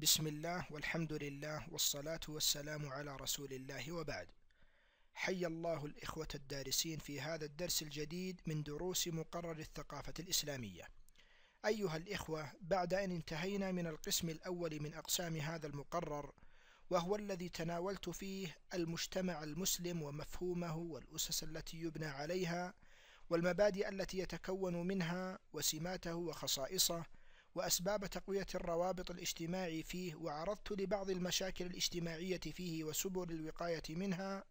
بسم الله والحمد لله والصلاة والسلام على رسول الله وبعد حي الله الإخوة الدارسين في هذا الدرس الجديد من دروس مقرر الثقافة الإسلامية أيها الإخوة بعد أن انتهينا من القسم الأول من أقسام هذا المقرر وهو الذي تناولت فيه المجتمع المسلم ومفهومه والأسس التي يبنى عليها والمبادئ التي يتكون منها وسماته وخصائصه وأسباب تقوية الروابط الاجتماعي فيه وعرضت لبعض المشاكل الاجتماعية فيه وسبل الوقاية منها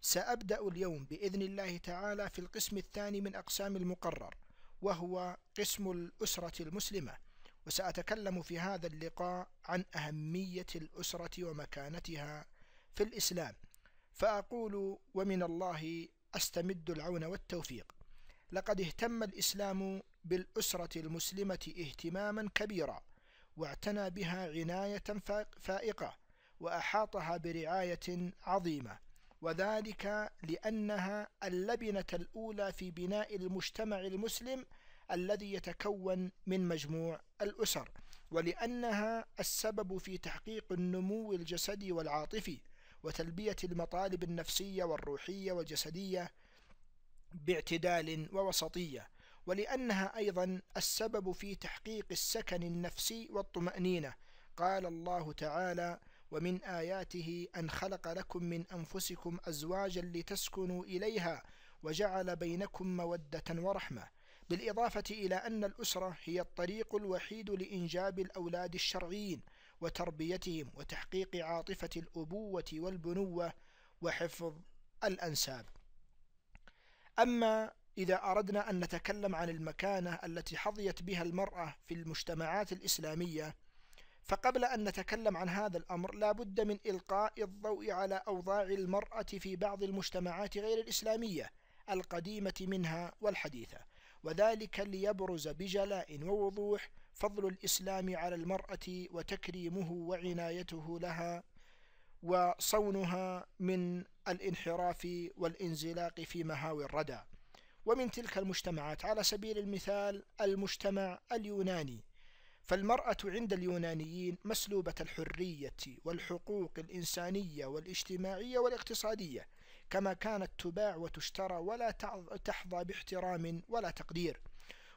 سأبدأ اليوم بإذن الله تعالى في القسم الثاني من أقسام المقرر وهو قسم الأسرة المسلمة وسأتكلم في هذا اللقاء عن أهمية الأسرة ومكانتها في الإسلام فأقول ومن الله أستمد العون والتوفيق لقد اهتم الإسلام بالأسرة المسلمة اهتماما كبيرا واعتنى بها عناية فائقة وأحاطها برعاية عظيمة وذلك لأنها اللبنة الأولى في بناء المجتمع المسلم الذي يتكون من مجموع الأسر ولأنها السبب في تحقيق النمو الجسدي والعاطفي وتلبية المطالب النفسية والروحية والجسدية باعتدال ووسطية ولأنها أيضا السبب في تحقيق السكن النفسي والطمأنينة قال الله تعالى ومن آياته أن خلق لكم من أنفسكم أزواجا لتسكنوا إليها وجعل بينكم مودة ورحمة بالإضافة إلى أن الأسرة هي الطريق الوحيد لإنجاب الأولاد الشرعيين وتربيتهم وتحقيق عاطفة الأبوة والبنوة وحفظ الأنساب أما إذا أردنا أن نتكلم عن المكانة التي حظيت بها المرأة في المجتمعات الإسلامية فقبل أن نتكلم عن هذا الأمر لا بد من إلقاء الضوء على أوضاع المرأة في بعض المجتمعات غير الإسلامية القديمة منها والحديثة وذلك ليبرز بجلاء ووضوح فضل الإسلام على المرأة وتكريمه وعنايته لها وصونها من الانحراف والانزلاق في مهاوي الردى ومن تلك المجتمعات على سبيل المثال المجتمع اليوناني فالمرأة عند اليونانيين مسلوبة الحرية والحقوق الإنسانية والاجتماعية والاقتصادية كما كانت تباع وتشترى ولا تحظى باحترام ولا تقدير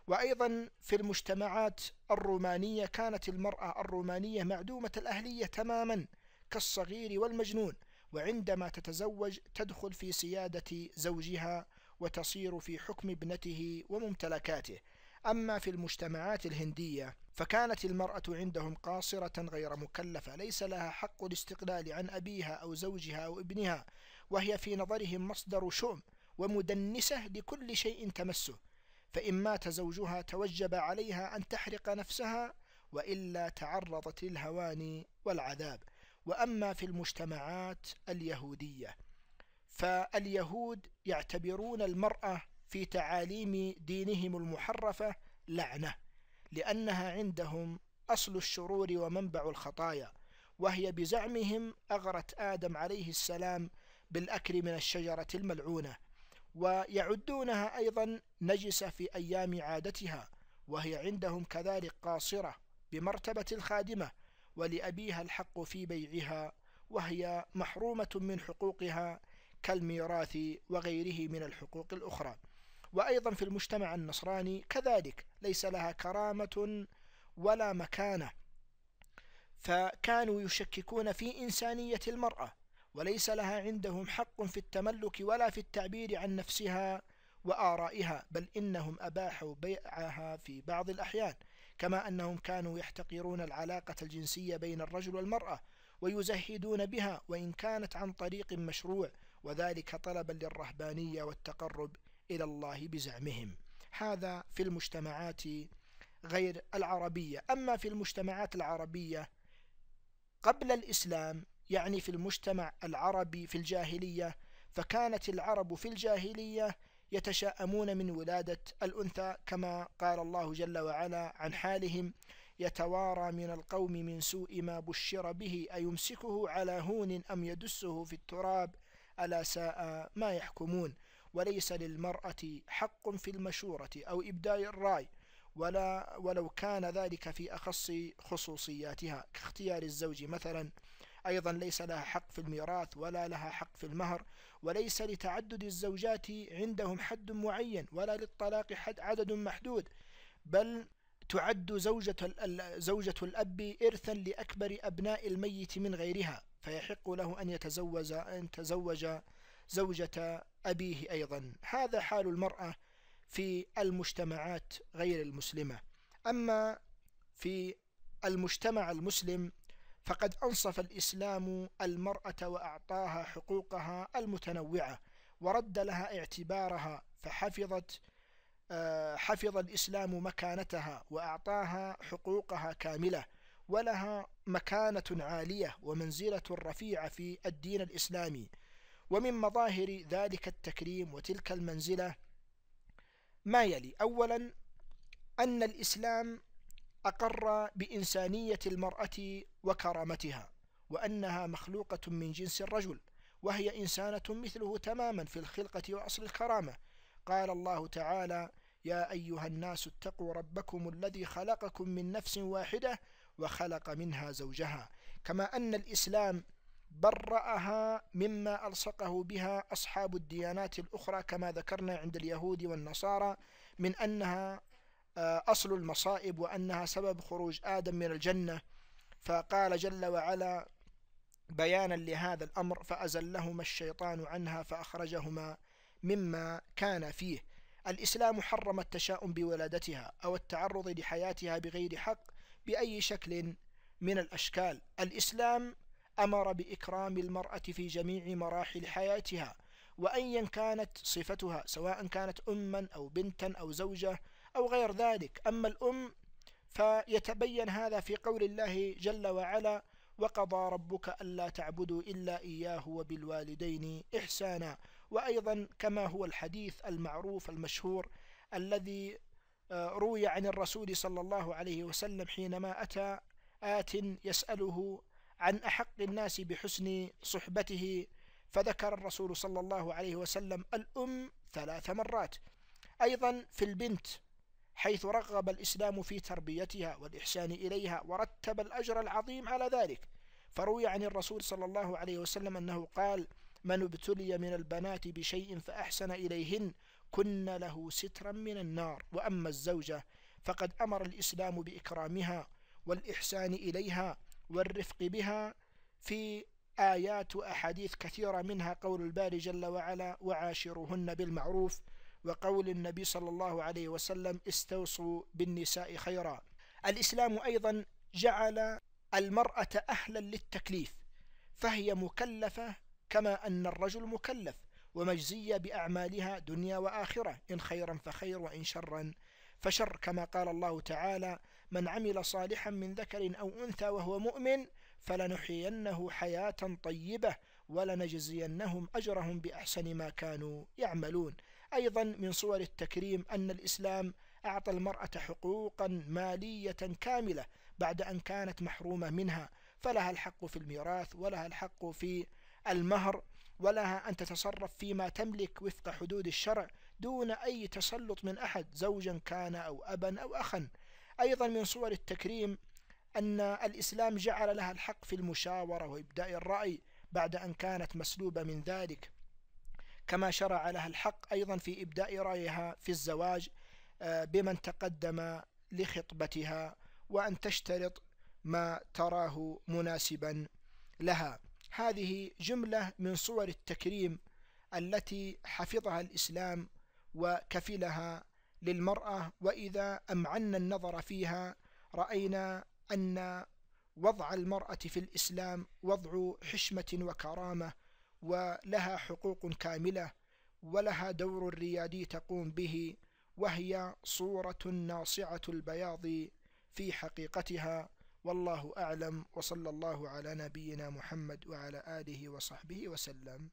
وأيضا في المجتمعات الرومانية كانت المرأة الرومانية معدومة الأهلية تماما كالصغير والمجنون وعندما تتزوج تدخل في سيادة زوجها وتصير في حكم ابنته وممتلكاته أما في المجتمعات الهندية فكانت المرأة عندهم قاصرة غير مكلفة ليس لها حق الاستقلال عن أبيها أو زوجها أو ابنها وهي في نظرهم مصدر شؤم ومدنسة لكل شيء تمسه فإن مات زوجها توجب عليها أن تحرق نفسها وإلا تعرضت للهوان والعذاب وأما في المجتمعات اليهودية فاليهود يعتبرون المرأة في تعاليم دينهم المحرفة لعنة لأنها عندهم أصل الشرور ومنبع الخطايا وهي بزعمهم أغرت آدم عليه السلام بالأكل من الشجرة الملعونة ويعدونها أيضا نجسة في أيام عادتها وهي عندهم كذلك قاصرة بمرتبة الخادمة ولأبيها الحق في بيعها وهي محرومة من حقوقها كالميراث وغيره من الحقوق الأخرى وأيضا في المجتمع النصراني كذلك ليس لها كرامة ولا مكانة فكانوا يشككون في إنسانية المرأة وليس لها عندهم حق في التملك ولا في التعبير عن نفسها وآرائها بل إنهم أباحوا بيعها في بعض الأحيان كما أنهم كانوا يحتقرون العلاقة الجنسية بين الرجل والمرأة ويزهدون بها وإن كانت عن طريق مشروع وذلك طلبا للرهبانية والتقرب إلى الله بزعمهم هذا في المجتمعات غير العربية أما في المجتمعات العربية قبل الإسلام يعني في المجتمع العربي في الجاهلية فكانت العرب في الجاهلية يتشاءمون من ولادة الأنثى كما قال الله جل وعلا عن حالهم يتوارى من القوم من سوء ما بشر به أيمسكه على هون أم يدسه في التراب ألا ساء ما يحكمون وليس للمرأة حق في المشورة أو إبداء الرأي ولا ولو كان ذلك في أخص خصوصياتها كاختيار الزوج مثلا أيضا ليس لها حق في الميراث ولا لها حق في المهر وليس لتعدد الزوجات عندهم حد معين ولا للطلاق حد عدد محدود بل تعد زوجة, زوجة الأب إرثا لأكبر أبناء الميت من غيرها فيحق له أن يتزوج أن تزوج زوجة أبيه أيضا هذا حال المرأة في المجتمعات غير المسلمة أما في المجتمع المسلم فقد أنصف الإسلام المرأة وأعطاها حقوقها المتنوعة ورد لها اعتبارها فحفظت آه، حفظ الإسلام مكانتها وأعطاها حقوقها كاملة ولها مكانة عالية ومنزلة رفيعة في الدين الإسلامي ومن مظاهر ذلك التكريم وتلك المنزلة ما يلي أولا أن الإسلام أقر بإنسانية المرأة وكرامتها وأنها مخلوقة من جنس الرجل وهي إنسانة مثله تماما في الخلقة وأصل الكرامة قال الله تعالى يا أيها الناس اتقوا ربكم الذي خلقكم من نفس واحدة وخلق منها زوجها كما أن الإسلام برأها مما ألصقه بها أصحاب الديانات الأخرى كما ذكرنا عند اليهود والنصارى من أنها آه، أصل المصائب وأنها سبب خروج آدم من الجنة فقال جل وعلا بيانا لهذا الأمر فأزلهما الشيطان عنها فأخرجهما مما كان فيه الإسلام حرم التشاؤم بولادتها أو التعرض لحياتها بغير حق بأي شكل من الأشكال الإسلام أمر بإكرام المرأة في جميع مراحل حياتها وأيا كانت صفتها سواء كانت أما أو بنتا أو زوجة أو غير ذلك أما الأم فيتبين هذا في قول الله جل وعلا وقضى ربك ألا تعبدوا إلا إياه وبالوالدين إحسانا وأيضا كما هو الحديث المعروف المشهور الذي آه، روي عن الرسول صلى الله عليه وسلم حينما أتى آت يسأله عن أحق الناس بحسن صحبته فذكر الرسول صلى الله عليه وسلم الأم ثلاث مرات أيضا في البنت حيث رغب الإسلام في تربيتها والإحسان إليها ورتب الأجر العظيم على ذلك فروي عن الرسول صلى الله عليه وسلم أنه قال من ابتلي من البنات بشيء فأحسن إليهن كن له سترا من النار وأما الزوجة فقد أمر الإسلام بإكرامها والإحسان إليها والرفق بها في آيات وأحاديث كثيرة منها قول الباري جل وعلا وعاشرهن بالمعروف وقول النبي صلى الله عليه وسلم استوصوا بالنساء خيرا الإسلام أيضا جعل المرأة أهلا للتكليف فهي مكلفة كما أن الرجل مكلف ومجزية بأعمالها دنيا وآخرة إن خيرا فخير وإن شرا فشر كما قال الله تعالى من عمل صالحا من ذكر أو أنثى وهو مؤمن فلنحيينه حياة طيبة ولنجزينهم أجرهم بأحسن ما كانوا يعملون أيضا من صور التكريم أن الإسلام أعطى المرأة حقوقا مالية كاملة بعد أن كانت محرومة منها فلها الحق في الميراث ولها الحق في المهر ولها أن تتصرف فيما تملك وفق حدود الشرع دون أي تسلط من أحد زوجا كان أو أبا أو أخا أيضا من صور التكريم أن الإسلام جعل لها الحق في المشاورة وإبداء الرأي بعد أن كانت مسلوبة من ذلك كما شرع لها الحق أيضا في إبداء رأيها في الزواج آه، بمن تقدم لخطبتها وأن تشترط ما تراه مناسبا لها هذه جملة من صور التكريم التي حفظها الإسلام وكفلها للمرأة وإذا أمعنا النظر فيها رأينا أن وضع المرأة في الإسلام وضع حشمة وكرامة ولها حقوق كاملة ولها دور ريادي تقوم به وهي صورة ناصعة البياض في حقيقتها والله أعلم وصلى الله على نبينا محمد وعلى آله وصحبه وسلم